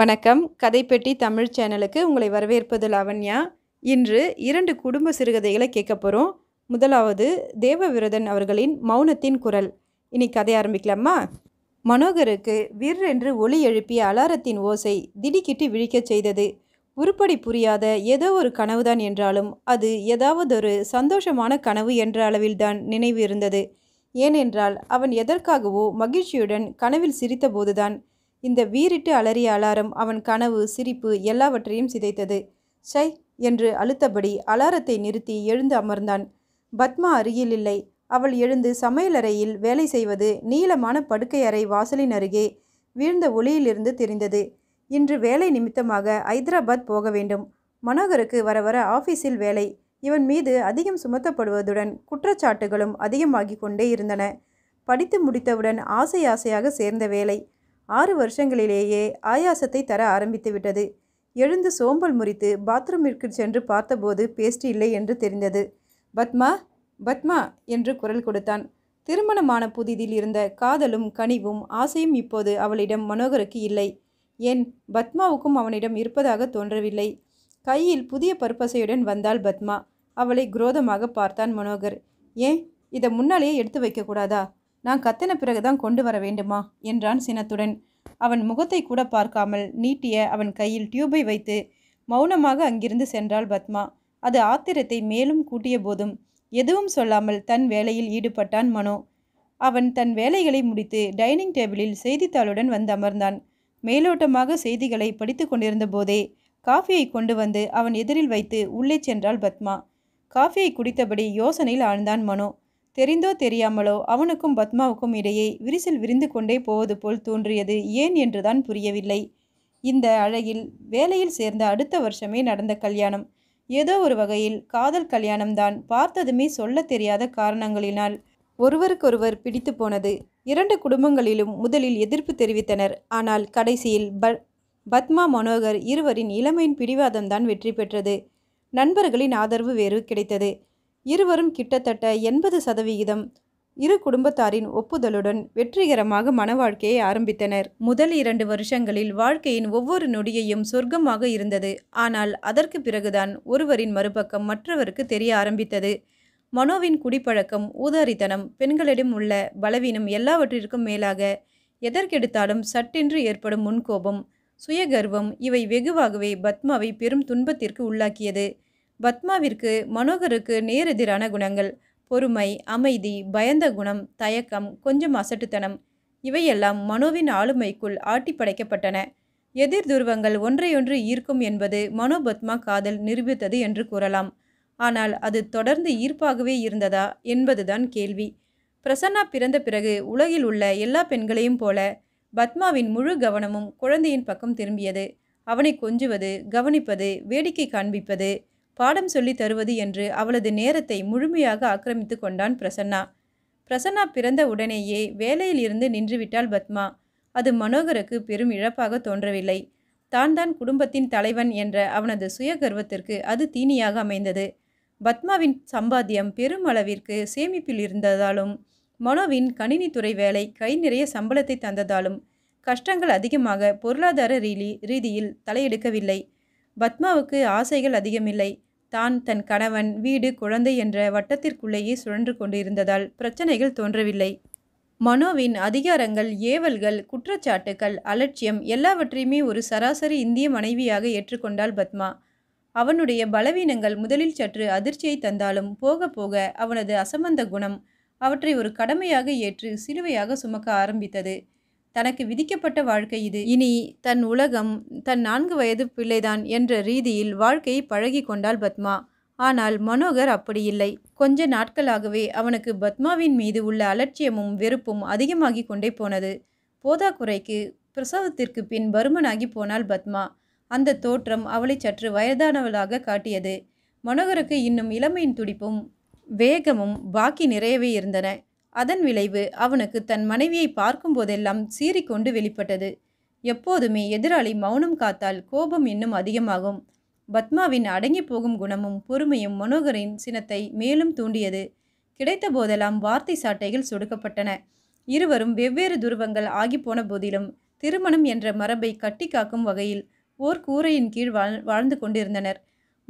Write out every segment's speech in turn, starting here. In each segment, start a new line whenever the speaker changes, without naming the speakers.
வணக்கம் கதைப்பெட்டி தமிழ் சேனலுக்கு உங்களை வரவேற்பது லாவண்யா இன்று இரண்டு குடும்ப சிறுகதைகளை கேட்க போகிறோம் முதலாவது தேவவிரதன் அவர்களின் மௌனத்தின் குரல் இனி கதை ஆரம்பிக்கலாமா மனோகருக்கு என்று ஒளி எழுப்பிய அலாரத்தின் ஓசை திடுக்கிட்டு விழிக்கச் செய்தது உருப்படி புரியாத ஏதோ ஒரு கனவுதான் என்றாலும் அது ஏதாவதொரு சந்தோஷமான கனவு என்ற அளவில்தான் நினைவு இருந்தது ஏனென்றால் அவன் எதற்காகவோ மகிழ்ச்சியுடன் கனவில் சிரித்தபோதுதான் இந்த வீறிட்டு அலறிய அலாரம் அவன் கனவு சிரிப்பு எல்லாவற்றையும் சிதைத்தது சை என்று அழுத்தபடி அலாரத்தை நிறுத்தி எழுந்து அமர்ந்தான் பத்மா அருகில் இல்லை அவள் எழுந்து சமையலறையில் வேலை செய்வது நீளமான படுக்கை அறை வாசலின் அருகே வீழ்ந்த ஒளியிலிருந்து தெரிந்தது இன்று வேலை நிமித்தமாக ஐதராபாத் போக வேண்டும் மனோகருக்கு வர வர ஆஃபீஸில் வேலை இவன் மீது அதிகம் சுமத்தப்படுவதுடன் குற்றச்சாட்டுகளும் அதிகமாகிக் கொண்டே இருந்தன படித்து முடித்தவுடன் ஆசை ஆசையாக சேர்ந்த வேலை ஆறு வருஷங்களிலேயே ஆயாசத்தை தர ஆரம்பித்து விட்டது எழுந்து சோம்பல் முறித்து பாத்ரூமிற்கு சென்று பார்த்தபோது பேஸ்ட் இல்லை என்று தெரிந்தது பத்மா பத்மா என்று குரல் கொடுத்தான் திருமணமான புதிதில் இருந்த காதலும் கனிவும் ஆசையும் இப்போது அவளிடம் மனோகருக்கு இல்லை ஏன் பத்மாவுக்கும் அவனிடம் இருப்பதாக தோன்றவில்லை கையில் புதிய பற்பசையுடன் வந்தாள் பத்மா அவளை குரோதமாக பார்த்தான் மனோகர் ஏன் இதை முன்னாலேயே எடுத்து வைக்கக்கூடாதா நான் கத்தின பிறகுதான் கொண்டு வர வேண்டுமா என்றான் சினத்துடன் அவன் முகத்தை கூட பார்க்காமல் நீட்டிய அவன் கையில் டியூபை வைத்து மௌனமாக அங்கிருந்து சென்றாள் பத்மா அது ஆத்திரத்தை மேலும் கூட்டிய போதும் எதுவும் சொல்லாமல் தன் வேலையில் ஈடுபட்டான் மனோ அவன் தன் வேலைகளை முடித்து டைனிங் டேபிளில் செய்தித்தாளுடன் வந்து அமர்ந்தான் மேலோட்டமாக செய்திகளை படித்து கொண்டிருந்த போதே காஃபியை கொண்டு வந்து அவன் எதிரில் வைத்து உள்ளே சென்றாள் பத்மா காஃபியை குடித்தபடி யோசனையில் ஆழ்ந்தான் மனோ தெரிந்தோ தெரியாமலோ அவனுக்கும் பத்மாவுக்கும் இடையே விரிசல் விரிந்து கொண்டே போவது போல் தோன்றியது ஏன் என்றுதான் புரியவில்லை இந்த அழகில் வேலையில் சேர்ந்த அடுத்த வருஷமே நடந்த கல்யாணம் ஏதோ ஒரு வகையில் காதல் கல்யாணம்தான் பார்த்ததுமே சொல்ல தெரியாத காரணங்களினால் ஒருவருக்கொருவர் பிடித்து போனது இரண்டு குடும்பங்களிலும் முதலில் எதிர்ப்பு தெரிவித்தனர் ஆனால் கடைசியில் ப பத்மா மனோகர் இருவரின் இளமையின் பிடிவாதம்தான் வெற்றி பெற்றது நண்பர்களின் ஆதரவு வேறு கிடைத்தது இருவரும் கிட்டத்தட்ட எண்பது சதவிகிதம் இரு குடும்பத்தாரின் ஒப்புதலுடன் வெற்றிகரமாக மன வாழ்க்கையை ஆரம்பித்தனர் முதல் இரண்டு வருஷங்களில் வாழ்க்கையின் ஒவ்வொரு நொடியையும் சொர்க்கமாக இருந்தது ஆனால் அதற்கு பிறகுதான் ஒருவரின் மறுபக்கம் மற்றவருக்கு தெரிய ஆரம்பித்தது மனோவின் குடிப்பழக்கம் ஊதாரித்தனம் பெண்களிடம் உள்ள பலவீனம் எல்லாவற்றிற்கும் மேலாக எதற்கெடுத்தாலும் சட்டென்று ஏற்படும் முன்கோபம் சுயகர்வம் இவை வெகுவாகவே பத்மாவை பெரும் துன்பத்திற்கு உள்ளாக்கியது பத்மாவிற்கு மனோகருக்கு நேரெதிரான குணங்கள் பொறுமை அமைதி பயந்த குணம் தயக்கம் கொஞ்சம் அசட்டுத்தனம் இவையெல்லாம் மனோவின் ஆளுமைக்குள் ஆட்டி படைக்கப்பட்டன எதிர் துருவங்கள் ஒன்றையொன்று ஈர்க்கும் என்பது மனோபத்மா காதல் நிரூபித்தது என்று கூறலாம் ஆனால் அது தொடர்ந்து ஈர்ப்பாகவே இருந்ததா என்பதுதான் கேள்வி பிரசன்னா பிறந்த பிறகு உலகில் உள்ள எல்லா பெண்களையும் போல பத்மாவின் முழு கவனமும் குழந்தையின் பக்கம் திரும்பியது அவனை கொஞ்சுவது கவனிப்பது வேடிக்கை காண்பிப்பது பாடம் சொல்லி தருவது என்று அவளது நேரத்தை முழுமையாக ஆக்கிரமித்து கொண்டான் பிரசன்னா பிரசன்னா பிறந்த உடனேயே வேலையில் இருந்து நின்றுவிட்டாள் பத்மா அது மனோகருக்கு பெரும் இழப்பாக தோன்றவில்லை தான் தான் குடும்பத்தின் தலைவன் என்ற அவனது சுய கர்வத்திற்கு அது தீனியாக அமைந்தது பத்மாவின் சம்பாத்தியம் பெரும் அளவிற்கு சேமிப்பில் இருந்ததாலும் மனோவின் கணினித்துறை வேலை கை நிறைய சம்பளத்தை தந்ததாலும் கஷ்டங்கள் அதிகமாக பொருளாதார ரீலி ரீதியில் தலையெடுக்கவில்லை பத்மாவுக்கு ஆசைகள் அதிகமில்லை தான் தன் கணவன் வீடு குழந்தை என்ற வட்டத்திற்குள்ளேயே சுழன்று கொண்டிருந்ததால் பிரச்சனைகள் தோன்றவில்லை மனோவின் அதிகாரங்கள் ஏவல்கள் குற்றச்சாட்டுகள் அலட்சியம் எல்லாவற்றையுமே ஒரு சராசரி இந்திய மனைவியாக ஏற்றுக்கொண்டாள் பத்மா அவனுடைய பலவீனங்கள் முதலில் சற்று அதிர்ச்சியை தந்தாலும் போக போக அவனது அசமந்த குணம் அவற்றை ஒரு கடமையாக ஏற்று சிலுவையாக சுமக்க ஆரம்பித்தது தனக்கு விதிக்கப்பட்ட வாழ்க்கை இது இனி தன் உலகம் தன் நான்கு வயது பிள்ளைதான் என்ற ரீதியில் வாழ்க்கையை பழகி கொண்டாள் பத்மா ஆனால் மனோகர் அப்படி இல்லை கொஞ்ச நாட்களாகவே அவனுக்கு பத்மாவின் மீது உள்ள அலட்சியமும் வெறுப்பும் அதிகமாகி கொண்டே போனது போதாக்குறைக்கு பிரசவத்திற்கு பின் பருமனாகி போனாள் பத்மா அந்த தோற்றம் அவளை சற்று வயதானவளாக காட்டியது மனோகருக்கு இன்னும் இளமையின் துடிப்பும் வேகமும் பாக்கி நிறையவே இருந்தன அதன் விளைவு அவனுக்கு தன் மனைவியை பார்க்கும் போதெல்லாம் சீறிக்கொண்டு வெளிப்பட்டது எப்போதுமே எதிராளி மௌனம் காத்தால் கோபம் இன்னும் அதிகமாகும் பத்மாவின் அடங்கி போகும் குணமும் பொறுமையும் மனோகரின் சினத்தை மேலும் தூண்டியது கிடைத்த போதெல்லாம் வார்த்தை சாட்டைகள் சொடுக்கப்பட்டன இருவரும் வெவ்வேறு துருவங்கள் ஆகி போன போதிலும் திருமணம் என்ற மரபை கட்டி காக்கும் வகையில் ஓர் கூரையின் கீழ் வாழ் வாழ்ந்து கொண்டிருந்தனர்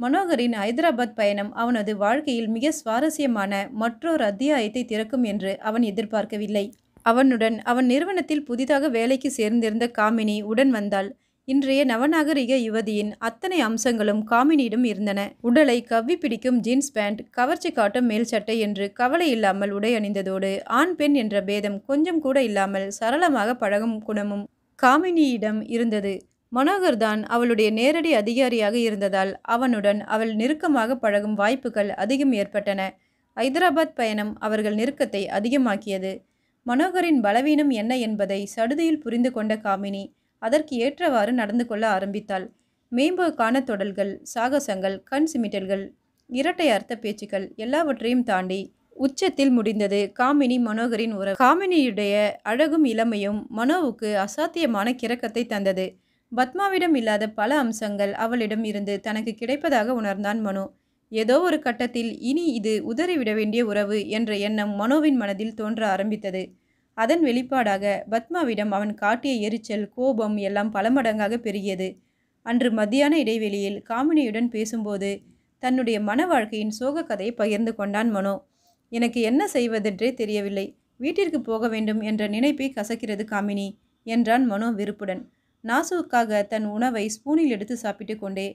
மனோகரின் ஹைதராபாத் பயணம் அவனது வாழ்க்கையில் மிக சுவாரஸ்யமான மற்றொரு அத்தியாயத்தை திறக்கும் என்று அவன் எதிர்பார்க்கவில்லை அவனுடன் அவன் நிறுவனத்தில் புதிதாக வேலைக்கு சேர்ந்திருந்த காமினி உடன் வந்தாள் இன்றைய நவநாகரிக யுவதியின் அத்தனை அம்சங்களும் காமினியிடம் இருந்தன உடலை கவ்வி பிடிக்கும் ஜீன்ஸ் பேண்ட் கவர்ச்சி காட்டும் மேல் சட்டை என்று கவலை இல்லாமல் உடை அணிந்ததோடு ஆண் பெண் என்ற பேதம் கொஞ்சம் கூட இல்லாமல் சரளமாக பழகும் குணமும் காமினியிடம் இருந்தது மனோகர் தான் அவளுடைய நேரடி அதிகாரியாக இருந்ததால் அவனுடன் அவள் நெருக்கமாக பழகும் வாய்ப்புகள் அதிகம் ஏற்பட்டன ஐதராபாத் பயணம் அவர்கள் நெருக்கத்தை அதிகமாக்கியது மனோகரின் பலவீனம் என்ன என்பதை சடுதியில் புரிந்து கொண்ட காமினி அதற்கு ஏற்றவாறு நடந்து கொள்ள ஆரம்பித்தாள் மேம்போக்கான தொடல்கள் சாகசங்கள் கண் சிமிட்டல்கள் இரட்டை அர்த்த பேச்சுக்கள் எல்லாவற்றையும் தாண்டி உச்சத்தில் முடிந்தது காமினி மனோகரின் உறவு காமினியுடைய அழகும் இளமையும் மனோவுக்கு அசாத்தியமான கிரக்கத்தை தந்தது பத்மாவிடம் இல்லாத பல அம்சங்கள் அவளிடம் இருந்து தனக்கு கிடைப்பதாக உணர்ந்தான் மனோ ஏதோ ஒரு கட்டத்தில் இனி இது உதறிவிட வேண்டிய உறவு என்ற எண்ணம் மனோவின் மனதில் தோன்ற ஆரம்பித்தது அதன் வெளிப்பாடாக பத்மாவிடம் அவன் காட்டிய எரிச்சல் கோபம் எல்லாம் பல மடங்காக பெருகியது அன்று மத்தியான இடைவெளியில் காமினியுடன் பேசும்போது தன்னுடைய மன வாழ்க்கையின் சோக கதையை பகிர்ந்து கொண்டான் மனோ எனக்கு என்ன செய்வதென்றே தெரியவில்லை வீட்டிற்கு போக வேண்டும் என்ற நினைப்பை கசக்கிறது காமினி என்றான் மனோ விருப்புடன் நாசுவுக்காக தன் உணவை ஸ்பூனில் எடுத்து சாப்பிட்டு கொண்டே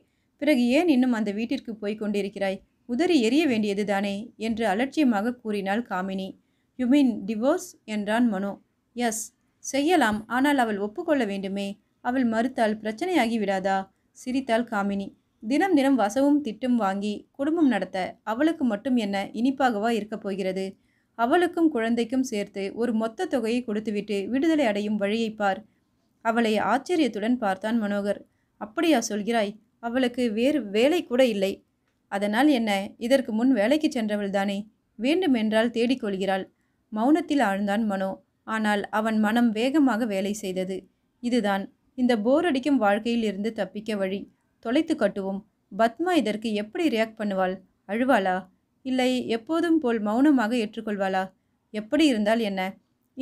பிறகு ஏன் இன்னும் அந்த வீட்டிற்கு போய் கொண்டிருக்கிறாய் உதறி எரிய வேண்டியது தானே என்று அலட்சியமாக கூறினாள் காமினி யு மீன் டிவோர்ஸ் என்றான் மனு எஸ் செய்யலாம் ஆனால் அவள் ஒப்புக்கொள்ள வேண்டுமே அவள் மறுத்தால் பிரச்சனையாகி விடாதா சிரித்தாள் காமினி தினம் தினம் வசவும் திட்டும் வாங்கி குடும்பம் நடத்த அவளுக்கு மட்டும் என்ன இனிப்பாகவா இருக்கப் போகிறது அவளுக்கும் குழந்தைக்கும் சேர்த்து ஒரு மொத்த தொகையை கொடுத்துவிட்டு விடுதலை அடையும் வழியைப் பார் அவளை ஆச்சரியத்துடன் பார்த்தான் மனோகர் அப்படியா சொல்கிறாய் அவளுக்கு வேறு வேலை கூட இல்லை அதனால் என்ன இதற்கு முன் வேலைக்கு சென்றவள் தானே வேண்டுமென்றால் தேடிக்கொள்கிறாள் மௌனத்தில் ஆழ்ந்தான் மனோ ஆனால் அவன் மனம் வேகமாக வேலை செய்தது இதுதான் இந்த போர் அடிக்கும் வாழ்க்கையில் இருந்து தப்பிக்க வழி தொலைத்து கட்டுவோம் பத்மா இதற்கு எப்படி ரியாக்ட் பண்ணுவாள் அழுவாளா இல்லை எப்போதும் போல் மௌனமாக ஏற்றுக்கொள்வாளா எப்படி இருந்தால் என்ன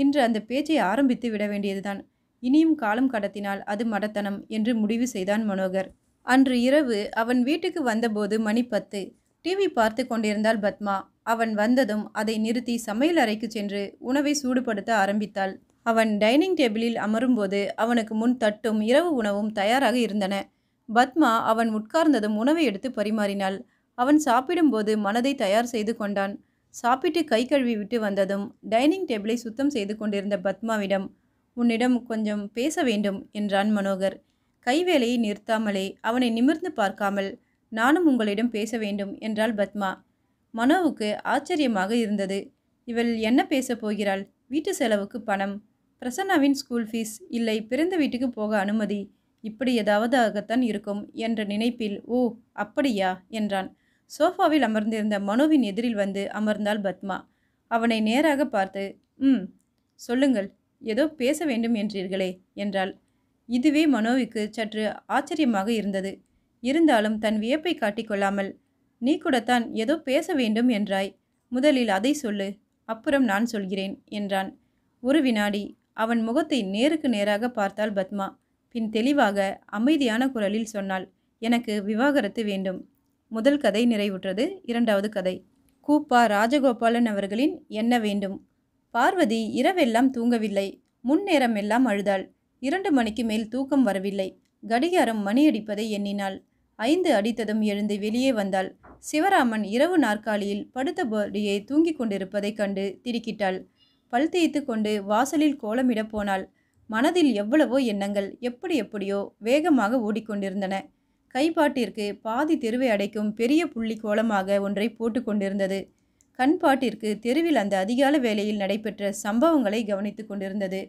இன்று அந்த பேச்சை ஆரம்பித்து விட வேண்டியதுதான் இனியும் காலம் கடத்தினால் அது மடத்தனம் என்று முடிவு செய்தான் மனோகர் அன்று இரவு அவன் வீட்டுக்கு வந்தபோது மணி பத்து டிவி பார்த்து கொண்டிருந்தாள் பத்மா அவன் வந்ததும் அதை நிறுத்தி சமையல் அறைக்கு சென்று உணவை சூடுபடுத்த ஆரம்பித்தாள் அவன் டைனிங் டேபிளில் அமரும்போது அவனுக்கு முன் தட்டும் இரவு உணவும் தயாராக இருந்தன பத்மா அவன் உட்கார்ந்ததும் உணவை எடுத்து பரிமாறினாள் அவன் சாப்பிடும்போது மனதை தயார் செய்து கொண்டான் சாப்பிட்டு கை கழுவி விட்டு வந்ததும் டைனிங் டேபிளை சுத்தம் செய்து கொண்டிருந்த பத்மாவிடம் உன்னிடம் கொஞ்சம் பேச வேண்டும் என்றான் மனோகர் கைவேலையை நிறுத்தாமலே அவனை நிமிர்ந்து பார்க்காமல் நானும் உங்களிடம் பேச வேண்டும் என்றாள் பத்மா மனோவுக்கு ஆச்சரியமாக இருந்தது இவள் என்ன பேச போகிறாள் வீட்டு செலவுக்கு பணம் பிரசன்னாவின் ஸ்கூல் ஃபீஸ் இல்லை பிறந்த வீட்டுக்கு போக அனுமதி இப்படி ஏதாவது ஆகத்தான் இருக்கும் என்ற நினைப்பில் ஓ அப்படியா என்றான் சோஃபாவில் அமர்ந்திருந்த மனோவின் எதிரில் வந்து அமர்ந்தாள் பத்மா அவனை நேராக பார்த்து ம் சொல்லுங்கள் ஏதோ பேச வேண்டும் என்றீர்களே என்றாள் இதுவே மனோவிக்கு சற்று ஆச்சரியமாக இருந்தது இருந்தாலும் தன் வியப்பை காட்டிக்கொள்ளாமல் நீ கூடத்தான் ஏதோ பேச வேண்டும் என்றாய் முதலில் அதை சொல்லு அப்புறம் நான் சொல்கிறேன் என்றான் ஒரு வினாடி அவன் முகத்தை நேருக்கு நேராக பார்த்தாள் பத்மா பின் தெளிவாக அமைதியான குரலில் சொன்னாள் எனக்கு விவாகரத்து வேண்டும் முதல் கதை நிறைவுற்றது இரண்டாவது கதை கூப்பா ராஜகோபாலன் அவர்களின் என்ன வேண்டும் பார்வதி இரவெல்லாம் தூங்கவில்லை முன்னேரம் எல்லாம் அழுதாள் இரண்டு மணிக்கு மேல் தூக்கம் வரவில்லை கடிகாரம் மணியடிப்பதை எண்ணினாள் ஐந்து அடித்ததும் எழுந்து வெளியே வந்தாள் சிவராமன் இரவு நாற்காலியில் படுத்தபடியே தூங்கிக் கொண்டிருப்பதைக் கண்டு திடுக்கிட்டாள் பல் தேய்த்து கொண்டு வாசலில் கோலமிடப் போனாள் மனதில் எவ்வளவோ எண்ணங்கள் எப்படி எப்படியோ வேகமாக ஓடிக்கொண்டிருந்தன கைப்பாட்டிற்கு பாதி தெருவை அடைக்கும் பெரிய புள்ளி கோலமாக ஒன்றை போட்டுக்கொண்டிருந்தது கண்பாட்டிற்கு தெருவில் அந்த அதிகால வேலையில் நடைபெற்ற சம்பவங்களை கவனித்து கொண்டிருந்தது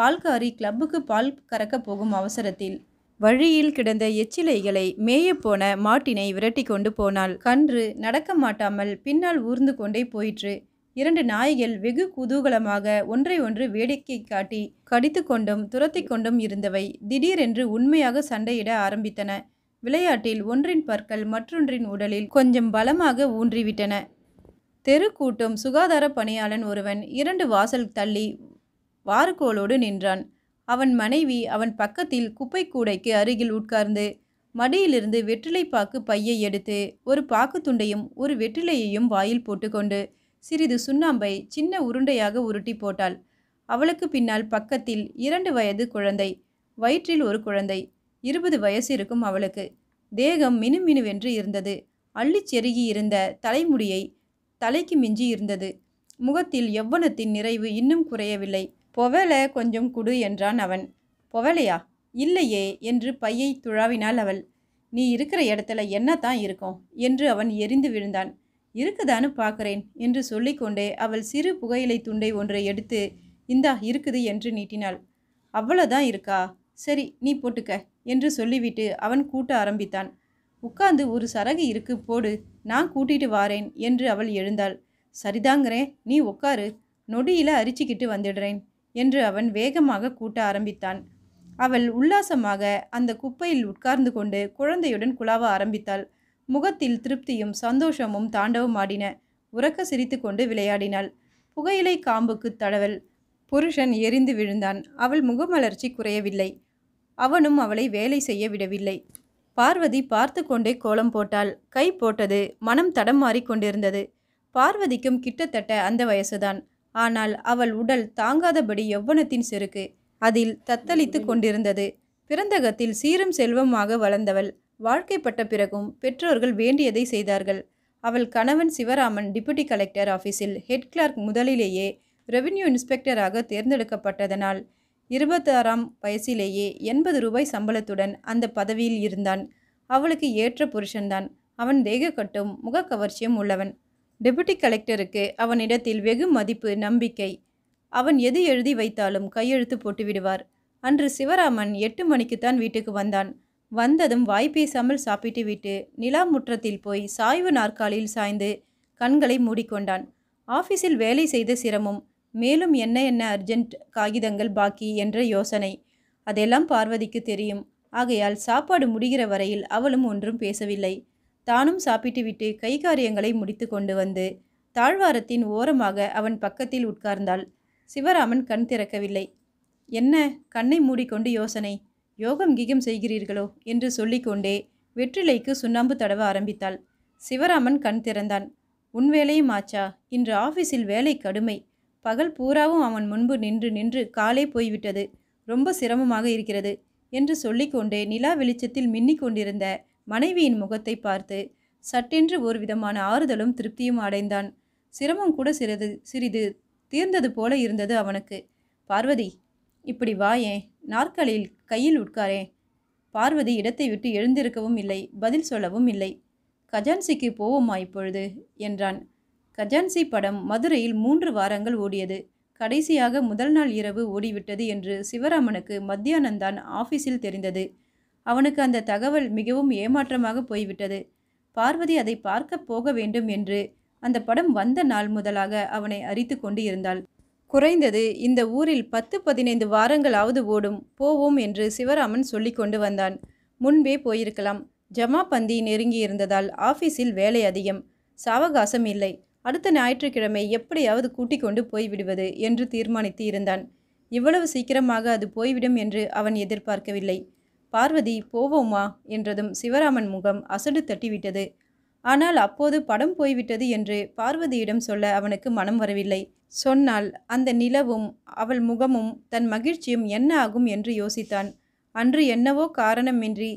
பால்காரி கிளப்புக்கு பால் கறக்க போகும் அவசரத்தில் வழியில் கிடந்த எச்சிலைகளை மேயப்போன மாட்டினை விரட்டி கொண்டு போனாள் கன்று நடக்க மாட்டாமல் பின்னால் ஊர்ந்து கொண்டே போயிற்று இரண்டு நாய்கள் வெகு குதூகலமாக ஒன்றை ஒன்று வேடிக்கை காட்டி கடித்து கொண்டும் துரத்தி கொண்டும் இருந்தவை திடீரென்று உண்மையாக சண்டையிட ஆரம்பித்தன விளையாட்டில் ஒன்றின் பற்கள் மற்றொன்றின் உடலில் கொஞ்சம் பலமாக ஊன்றிவிட்டன தெருக்கூட்டம் சுகாதார பணியாளன் ஒருவன் இரண்டு வாசல் தள்ளி வாரக்கோளோடு நின்றான் அவன் மனைவி அவன் பக்கத்தில் குப்பை கூடைக்கு அருகில் உட்கார்ந்து மடியிலிருந்து வெற்றிலை பாக்கு பையை எடுத்து ஒரு பாக்கு துண்டையும் ஒரு வெற்றிலையையும் வாயில் போட்டுக்கொண்டு சிறிது சுண்ணாம்பை சின்ன உருண்டையாக உருட்டி போட்டாள் அவளுக்கு பின்னால் பக்கத்தில் இரண்டு வயது குழந்தை வயிற்றில் ஒரு குழந்தை இருபது வயசு இருக்கும் அவளுக்கு தேகம் மினுமினுவென்று இருந்தது அள்ளிச் செருகி இருந்த தலைமுடியை தலைக்கு மிஞ்சி இருந்தது முகத்தில் எவ்வனத்தின் நிறைவு இன்னும் குறையவில்லை பொவலை கொஞ்சம் குடு என்றான் அவன் பொவலையா இல்லையே என்று பையை துழாவினாள் அவள் நீ இருக்கிற இடத்துல என்ன தான் இருக்கும் என்று அவன் எரிந்து விழுந்தான் இருக்குதானு பார்க்குறேன் என்று சொல்லிக்கொண்டே அவள் சிறு புகையிலை துண்டை ஒன்றை எடுத்து இந்தா இருக்குது என்று நீட்டினாள் அவ்வளோதான் இருக்கா சரி நீ போட்டுக்க என்று சொல்லிவிட்டு அவன் கூட்ட ஆரம்பித்தான் உட்கார்ந்து ஒரு சரகு இருக்கு போடு நான் கூட்டிட்டு வாரேன் என்று அவள் எழுந்தாள் சரிதாங்கிறேன் நீ உட்காரு நொடியில அரிச்சிக்கிட்டு வந்துடுறேன் என்று அவன் வேகமாக கூட்ட ஆரம்பித்தான் அவள் உல்லாசமாக அந்த குப்பையில் உட்கார்ந்து கொண்டு குழந்தையுடன் குழாவ ஆரம்பித்தாள் முகத்தில் திருப்தியும் சந்தோஷமும் தாண்டவும் ஆடின உறக்க சிரித்து கொண்டு விளையாடினாள் புகையிலை காம்புக்கு தடவல் புருஷன் எரிந்து விழுந்தான் அவள் முகமலர்ச்சி குறையவில்லை அவனும் அவளை வேலை செய்ய விடவில்லை பார்வதி பார்த்து கொண்டே கோலம் போட்டாள் கை போட்டது மனம் தடம் மாறிக்கொண்டிருந்தது பார்வதிக்கும் கிட்டத்தட்ட அந்த வயசுதான் ஆனால் அவள் உடல் தாங்காதபடி எவ்வனத்தின் செருக்கு அதில் தத்தளித்து கொண்டிருந்தது பிறந்தகத்தில் சீரும் செல்வமாக வளர்ந்தவள் வாழ்க்கைப்பட்ட பிறகும் பெற்றோர்கள் வேண்டியதை செய்தார்கள் அவள் கணவன் சிவராமன் டிப்யூட்டி கலெக்டர் ஆஃபீஸில் ஹெட் கிளார்க் முதலிலேயே ரெவின்யூ இன்ஸ்பெக்டராக தேர்ந்தெடுக்கப்பட்டதனால் இருபத்தாறாம் வயசிலேயே எண்பது ரூபாய் சம்பளத்துடன் அந்த பதவியில் இருந்தான் அவளுக்கு ஏற்ற புருஷன்தான் அவன் தேகக்கட்டும் முகக்கவர்ச்சியும் உள்ளவன் டெபுட்டி கலெக்டருக்கு அவனிடத்தில் வெகு மதிப்பு நம்பிக்கை அவன் எது எழுதி வைத்தாலும் கையெழுத்து போட்டுவிடுவார் அன்று சிவராமன் எட்டு மணிக்குத்தான் வீட்டுக்கு வந்தான் வந்ததும் வாய் பேசாமல் சாப்பிட்டு விட்டு நிலா முற்றத்தில் போய் சாய்வு நாற்காலியில் சாய்ந்து கண்களை மூடிக்கொண்டான் ஆஃபீஸில் வேலை செய்த சிரமம் மேலும் என்ன என்ன அர்ஜென்ட் காகிதங்கள் பாக்கி என்ற யோசனை அதெல்லாம் பார்வதிக்கு தெரியும் ஆகையால் சாப்பாடு முடிகிற வரையில் அவளும் ஒன்றும் பேசவில்லை தானும் சாப்பிட்டுவிட்டு கை காரியங்களை முடித்து கொண்டு வந்து தாழ்வாரத்தின் ஓரமாக அவன் பக்கத்தில் உட்கார்ந்தாள் சிவராமன் கண் திறக்கவில்லை என்ன கண்ணை மூடிக்கொண்டு யோசனை யோகம் கிகம் செய்கிறீர்களோ என்று சொல்லிக்கொண்டே வெற்றிலைக்கு சுண்ணாம்பு தடவ ஆரம்பித்தாள் சிவராமன் கண் திறந்தான் உன் வேலையும் ஆச்சா இன்று ஆஃபீஸில் வேலை கடுமை பகல் பூராவும் அவன் முன்பு நின்று நின்று காலே போய்விட்டது ரொம்ப சிரமமாக இருக்கிறது என்று சொல்லிக்கொண்டே நிலா வெளிச்சத்தில் மின்னிக் கொண்டிருந்த மனைவியின் முகத்தை பார்த்து சட்டென்று ஒரு விதமான ஆறுதலும் திருப்தியும் அடைந்தான் சிரமம் கூட சிறிது சிறிது தீர்ந்தது போல இருந்தது அவனுக்கு பார்வதி இப்படி வாயே நாற்காலியில் கையில் உட்காரேன் பார்வதி இடத்தை விட்டு எழுந்திருக்கவும் இல்லை பதில் சொல்லவும் இல்லை கஜான்சிக்கு போவோமா இப்பொழுது என்றான் கஜான்சி படம் மதுரையில் மூன்று வாரங்கள் ஓடியது கடைசியாக முதல் நாள் இரவு ஓடிவிட்டது என்று சிவராமனுக்கு மத்தியானந்தான் ஆஃபீஸில் தெரிந்தது அவனுக்கு அந்த தகவல் மிகவும் ஏமாற்றமாக போய்விட்டது பார்வதி அதை பார்க்க போக வேண்டும் என்று அந்த படம் வந்த நாள் முதலாக அவனை அரித்து கொண்டு இருந்தாள் குறைந்தது இந்த ஊரில் பத்து பதினைந்து வாரங்களாவது ஓடும் போவோம் என்று சிவராமன் சொல்லி கொண்டு வந்தான் முன்பே போயிருக்கலாம் ஜமா பந்தி நெருங்கி இருந்ததால் ஆஃபீஸில் வேலை அதிகம் சாவகாசம் இல்லை அடுத்த ஞாயிற்றுக்கிழமை எப்படியாவது கூட்டிக் கொண்டு போய்விடுவது என்று தீர்மானித்து இருந்தான் இவ்வளவு சீக்கிரமாக அது போய்விடும் என்று அவன் எதிர்பார்க்கவில்லை பார்வதி போவோமா என்றதும் சிவராமன் முகம் அசடு தட்டிவிட்டது ஆனால் அப்போது படம் போய்விட்டது என்று பார்வதியிடம் சொல்ல அவனுக்கு மனம் வரவில்லை சொன்னால் அந்த நிலவும் அவள் முகமும் தன் மகிழ்ச்சியும் என்ன ஆகும் என்று யோசித்தான் அன்று என்னவோ காரணமின்றி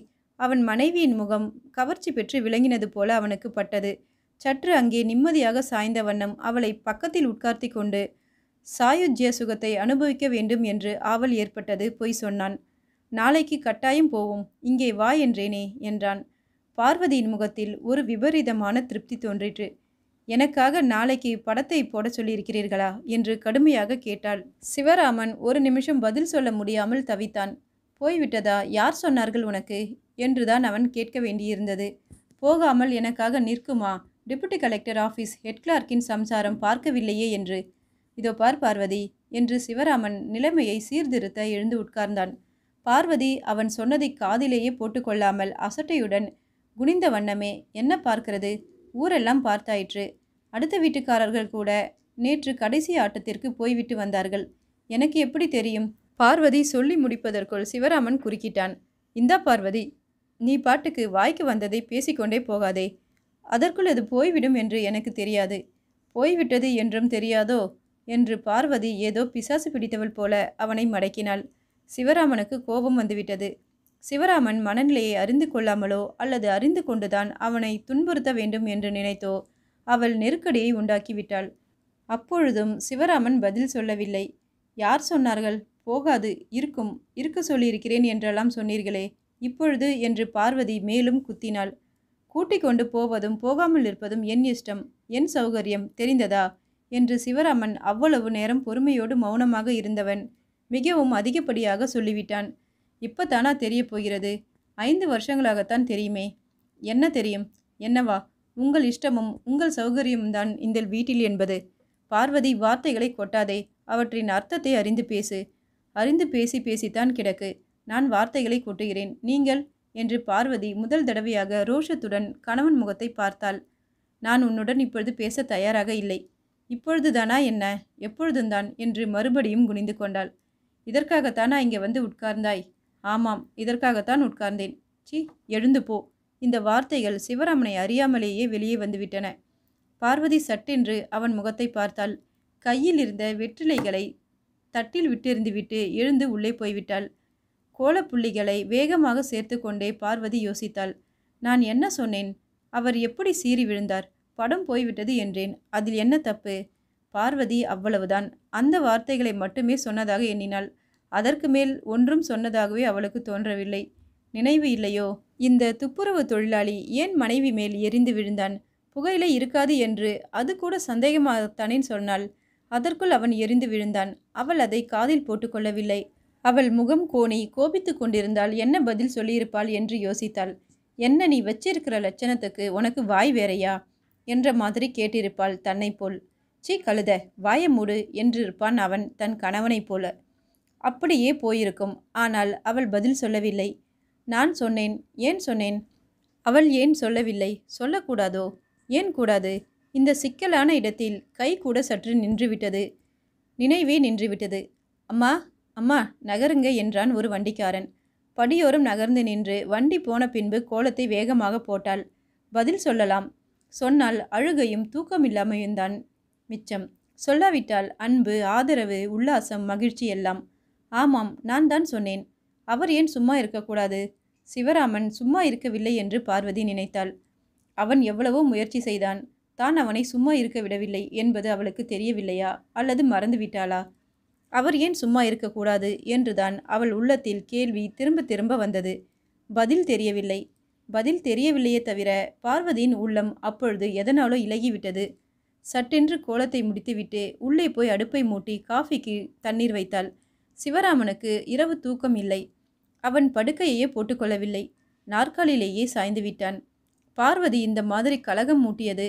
அவன் மனைவியின் முகம் கவர்ச்சி பெற்று விளங்கினது போல அவனுக்கு பட்டது சற்று அங்கே நிம்மதியாக சாய்ந்த வண்ணம் அவளை பக்கத்தில் உட்கார்த்தி கொண்டு சாயுஜ்ய சுகத்தை அனுபவிக்க வேண்டும் என்று ஆவல் ஏற்பட்டது பொய் சொன்னான் நாளைக்கு கட்டாயம் போவோம் இங்கே வா என்றேனே என்றான் பார்வதியின் முகத்தில் ஒரு விபரீதமான திருப்தி தோன்றிற்று எனக்காக நாளைக்கு படத்தை போட சொல்லியிருக்கிறீர்களா என்று கடுமையாக கேட்டாள் சிவராமன் ஒரு நிமிஷம் பதில் சொல்ல முடியாமல் தவித்தான் போய்விட்டதா யார் சொன்னார்கள் உனக்கு என்றுதான் அவன் கேட்க வேண்டியிருந்தது போகாமல் எனக்காக நிற்குமா டிப்டி கலெக்டர் ஆஃபீஸ் ஹெட் கிளார்க்கின் சம்சாரம் பார்க்கவில்லையே என்று இதோ பார் பார்வதி என்று சிவராமன் நிலைமையை சீர்திருத்த எழுந்து உட்கார்ந்தான் பார்வதி அவன் சொன்னதை காதிலேயே போட்டுக்கொள்ளாமல் அசட்டையுடன் குனிந்த வண்ணமே என்ன பார்க்கிறது ஊரெல்லாம் பார்த்தாயிற்று அடுத்த வீட்டுக்காரர்கள் கூட நேற்று கடைசி ஆட்டத்திற்கு போய்விட்டு வந்தார்கள் எனக்கு எப்படி தெரியும் பார்வதி சொல்லி முடிப்பதற்குள் சிவராமன் குறுக்கிட்டான் இந்தா பார்வதி நீ பாட்டுக்கு வாய்க்கு வந்ததை பேசிக்கொண்டே போகாதே அதற்குள் அது போய்விடும் என்று எனக்கு தெரியாது போய்விட்டது என்றும் தெரியாதோ என்று பார்வதி ஏதோ பிசாசு பிடித்தவள் போல அவனை மடக்கினாள் சிவராமனுக்கு கோபம் வந்துவிட்டது சிவராமன் மனநிலையை அறிந்து கொள்ளாமலோ அல்லது அறிந்து கொண்டுதான் அவனை துன்புறுத்த வேண்டும் என்று நினைத்தோ அவள் நெருக்கடியை உண்டாக்கிவிட்டாள் அப்பொழுதும் சிவராமன் பதில் சொல்லவில்லை யார் சொன்னார்கள் போகாது இருக்கும் இருக்க சொல்லியிருக்கிறேன் என்றெல்லாம் சொன்னீர்களே இப்பொழுது என்று பார்வதி மேலும் குத்தினாள் கூட்டிக் கொண்டு போவதும் போகாமல் இருப்பதும் என் இஷ்டம் என் சௌகரியம் தெரிந்ததா என்று சிவராமன் அவ்வளவு நேரம் பொறுமையோடு மௌனமாக இருந்தவன் மிகவும் அதிகப்படியாக சொல்லிவிட்டான் இப்போதானா தெரிய போகிறது ஐந்து வருஷங்களாகத்தான் தெரியுமே என்ன தெரியும் என்னவா உங்கள் இஷ்டமும் உங்கள் சௌகரியமும் தான் இந்த வீட்டில் என்பது பார்வதி வார்த்தைகளை கொட்டாதே அவற்றின் அர்த்தத்தை அறிந்து பேசு அறிந்து பேசி பேசித்தான் கிடக்கு நான் வார்த்தைகளை கொட்டுகிறேன் நீங்கள் என்று பார்வதி முதல் தடவையாக ரோஷத்துடன் கணவன் முகத்தை பார்த்தாள் நான் உன்னுடன் இப்பொழுது பேச தயாராக இல்லை இப்பொழுதுதானா என்ன எப்பொழுதுந்தான் என்று மறுபடியும் குனிந்து கொண்டாள் இதற்காகத்தானா இங்கே வந்து உட்கார்ந்தாய் ஆமாம் இதற்காகத்தான் உட்கார்ந்தேன் சி எழுந்து போ இந்த வார்த்தைகள் சிவராமனை அறியாமலேயே வெளியே வந்துவிட்டன பார்வதி சட்டென்று அவன் முகத்தை பார்த்தாள் கையில் இருந்த வெற்றிலைகளை தட்டில் விட்டிருந்து விட்டு எழுந்து உள்ளே போய்விட்டாள் கோலப்புள்ளிகளை வேகமாக சேர்த்து கொண்டே பார்வதி யோசித்தாள் நான் என்ன சொன்னேன் அவர் எப்படி சீறி விழுந்தார் படம் போய்விட்டது என்றேன் அதில் என்ன தப்பு பார்வதி அவ்வளவுதான் அந்த வார்த்தைகளை மட்டுமே சொன்னதாக எண்ணினாள் அதற்கு மேல் ஒன்றும் சொன்னதாகவே அவளுக்கு தோன்றவில்லை நினைவு இல்லையோ இந்த துப்புரவு தொழிலாளி ஏன் மனைவி மேல் எரிந்து விழுந்தான் புகையிலை இருக்காது என்று அது கூட சந்தேகமாகத்தானே சொன்னாள் அதற்குள் அவன் எரிந்து விழுந்தான் அவள் அதை காதில் போட்டுக்கொள்ளவில்லை அவள் முகம் கோணி கோபித்து கொண்டிருந்தால் என்ன பதில் சொல்லியிருப்பாள் என்று யோசித்தாள் என்ன நீ வச்சிருக்கிற லட்சணத்துக்கு உனக்கு வாய் வேறையா என்ற மாதிரி கேட்டிருப்பாள் தன்னை போல் சீ கழுத வாய மூடு என்றிருப்பான் அவன் தன் கணவனைப் போல அப்படியே போயிருக்கும் ஆனால் அவள் பதில் சொல்லவில்லை நான் சொன்னேன் ஏன் சொன்னேன் அவள் ஏன் சொல்லவில்லை சொல்லக்கூடாதோ ஏன் கூடாது இந்த சிக்கலான இடத்தில் கை கூட சற்று நின்றுவிட்டது நினைவே நின்றுவிட்டது அம்மா அம்மா நகருங்க என்றான் ஒரு வண்டிக்காரன் படியோரம் நகர்ந்து நின்று வண்டி போன பின்பு கோலத்தை வேகமாக போட்டாள் பதில் சொல்லலாம் சொன்னால் அழுகையும் தூக்கமில்லாமையும் தான் மிச்சம் சொல்லாவிட்டால் அன்பு ஆதரவு உல்லாசம் மகிழ்ச்சி எல்லாம் ஆமாம் நான் தான் சொன்னேன் அவர் ஏன் சும்மா இருக்கக்கூடாது சிவராமன் சும்மா இருக்கவில்லை என்று பார்வதி நினைத்தாள் அவன் எவ்வளவோ முயற்சி செய்தான் தான் அவனை சும்மா இருக்க விடவில்லை என்பது அவளுக்கு தெரியவில்லையா அல்லது மறந்துவிட்டாளா அவர் ஏன் சும்மா இருக்கக்கூடாது என்றுதான் அவள் உள்ளத்தில் கேள்வி திரும்ப திரும்ப வந்தது பதில் தெரியவில்லை பதில் தெரியவில்லையே தவிர பார்வதியின் உள்ளம் அப்பொழுது எதனாலோ இலகிவிட்டது சட்டென்று கோலத்தை முடித்துவிட்டு உள்ளே போய் அடுப்பை மூட்டி காஃபிக்கு தண்ணீர் வைத்தாள் சிவராமனுக்கு இரவு தூக்கம் இல்லை அவன் படுக்கையே போட்டுக்கொள்ளவில்லை நாற்காலிலேயே சாய்ந்து விட்டான் பார்வதி இந்த மாதிரி கலகம் மூட்டியது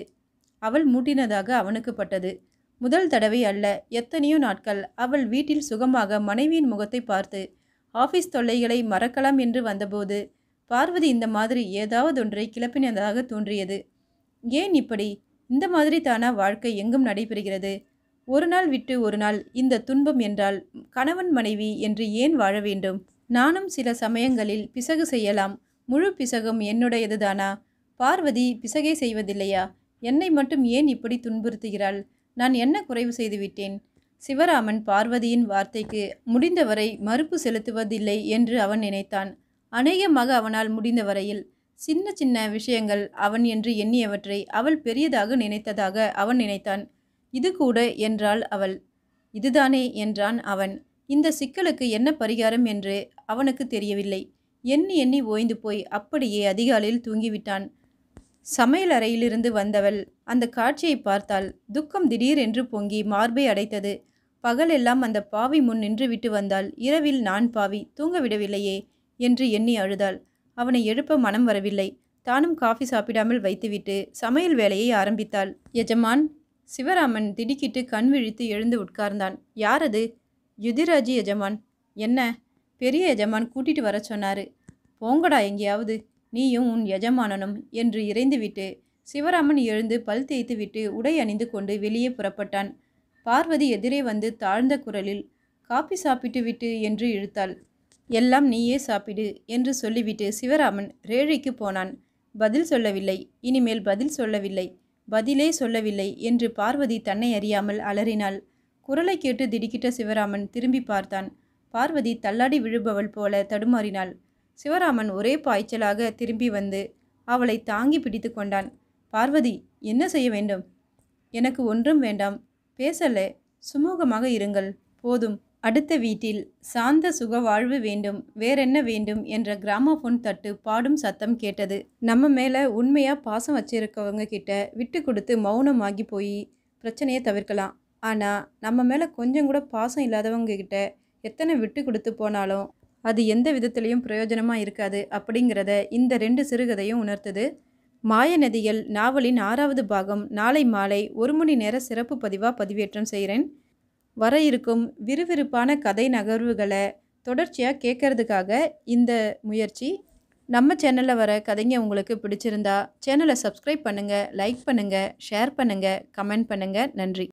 அவள் மூட்டினதாக அவனுக்கு பட்டது முதல் தடவை அல்ல எத்தனையோ நாட்கள் அவள் வீட்டில் சுகமாக மனைவியின் முகத்தை பார்த்து ஆஃபீஸ் தொல்லைகளை மறக்கலாம் என்று வந்தபோது பார்வதி இந்த மாதிரி ஏதாவதொன்றை கிளப்பினதாக தோன்றியது ஏன் இப்படி இந்த மாதிரி தானா வாழ்க்கை எங்கும் நடைபெறுகிறது ஒரு நாள் விட்டு ஒரு நாள் இந்த துன்பம் என்றால் கணவன் மனைவி என்று ஏன் வாழ வேண்டும் நானும் சில சமயங்களில் பிசகு செய்யலாம் முழு பிசகும் என்னுடையதுதானா பார்வதி பிசகை செய்வதில்லையா என்னை மட்டும் ஏன் இப்படி துன்புறுத்துகிறாள் நான் என்ன குறைவு செய்துவிட்டேன் சிவராமன் பார்வதியின் வார்த்தைக்கு முடிந்தவரை மறுப்பு செலுத்துவதில்லை என்று அவன் நினைத்தான் அநேகமாக அவனால் முடிந்த வரையில் சின்ன சின்ன விஷயங்கள் அவன் என்று எண்ணியவற்றை அவள் பெரியதாக நினைத்ததாக அவன் நினைத்தான் இது கூட என்றாள் அவள் இதுதானே என்றான் அவன் இந்த சிக்கலுக்கு என்ன பரிகாரம் என்று அவனுக்கு தெரியவில்லை எண்ணி எண்ணி ஓய்ந்து போய் அப்படியே அதிகாலையில் தூங்கிவிட்டான் சமையல் அறையிலிருந்து வந்தவள் அந்த காட்சியை பார்த்தால் துக்கம் திடீரென்று பொங்கி மார்பை அடைத்தது பகலெல்லாம் அந்த பாவி முன் நின்று விட்டு வந்தால் இரவில் நான் பாவி தூங்க விடவில்லையே என்று எண்ணி அழுதாள் அவனை எழுப்ப மனம் வரவில்லை தானும் காஃபி சாப்பிடாமல் வைத்துவிட்டு சமையல் வேலையை ஆரம்பித்தாள் எஜமான் சிவராமன் திடுக்கிட்டு கண் விழித்து எழுந்து உட்கார்ந்தான் யார் அது யுதிராஜி எஜமான் என்ன பெரிய எஜமான் கூட்டிட்டு வர சொன்னாரு போங்கடா எங்கேயாவது நீயும் உன் எஜமானனும் என்று இறைந்துவிட்டு சிவராமன் எழுந்து பல் தேய்த்துவிட்டு உடை அணிந்து கொண்டு வெளியே புறப்பட்டான் பார்வதி எதிரே வந்து தாழ்ந்த குரலில் காப்பி சாப்பிட்டு விட்டு என்று இழுத்தாள் எல்லாம் நீயே சாப்பிடு என்று சொல்லிவிட்டு சிவராமன் ரேழைக்கு போனான் பதில் சொல்லவில்லை இனிமேல் பதில் சொல்லவில்லை பதிலே சொல்லவில்லை என்று பார்வதி தன்னை அறியாமல் அலறினாள் குரலை கேட்டு திடுக்கிட்ட சிவராமன் திரும்பி பார்த்தான் பார்வதி தள்ளாடி விழுபவள் போல தடுமாறினாள் சிவராமன் ஒரே பாய்ச்சலாக திரும்பி வந்து அவளை தாங்கி பிடித்து கொண்டான் பார்வதி என்ன செய்ய வேண்டும் எனக்கு ஒன்றும் வேண்டாம் பேசல சுமூகமாக இருங்கள் போதும் அடுத்த வீட்டில் சாந்த சுக வாழ்வு வேண்டும் வேறென்ன வேண்டும் என்ற கிராமஃபோன் தட்டு பாடும் சத்தம் கேட்டது நம்ம மேலே உண்மையாக பாசம் வச்சிருக்கவங்க கிட்ட விட்டு கொடுத்து மௌனமாகி போய் பிரச்சனையை தவிர்க்கலாம் ஆனால் நம்ம மேலே கொஞ்சம் கூட பாசம் இல்லாதவங்க கிட்ட எத்தனை விட்டு கொடுத்து போனாலும் அது எந்த விதத்திலையும் பிரயோஜனமாக இருக்காது அப்படிங்கிறத இந்த ரெண்டு சிறுகதையும் உணர்த்துது மாய நதிகள் நாவலின் ஆறாவது பாகம் நாளை மாலை ஒரு மணி நேர சிறப்பு பதிவாக பதிவேற்றம் செய்கிறேன் வர இருக்கும் விறுவிறுப்பான கதை நகர்வுகளை தொடர்ச்சியாக கேட்கறதுக்காக இந்த முயற்சி நம்ம சேனலில் வர கதைங்க உங்களுக்கு பிடிச்சிருந்தா சேனலை சப்ஸ்கிரைப் பண்ணுங்கள் லைக் பண்ணுங்கள் ஷேர் பண்ணுங்கள் கமெண்ட் பண்ணுங்கள் நன்றி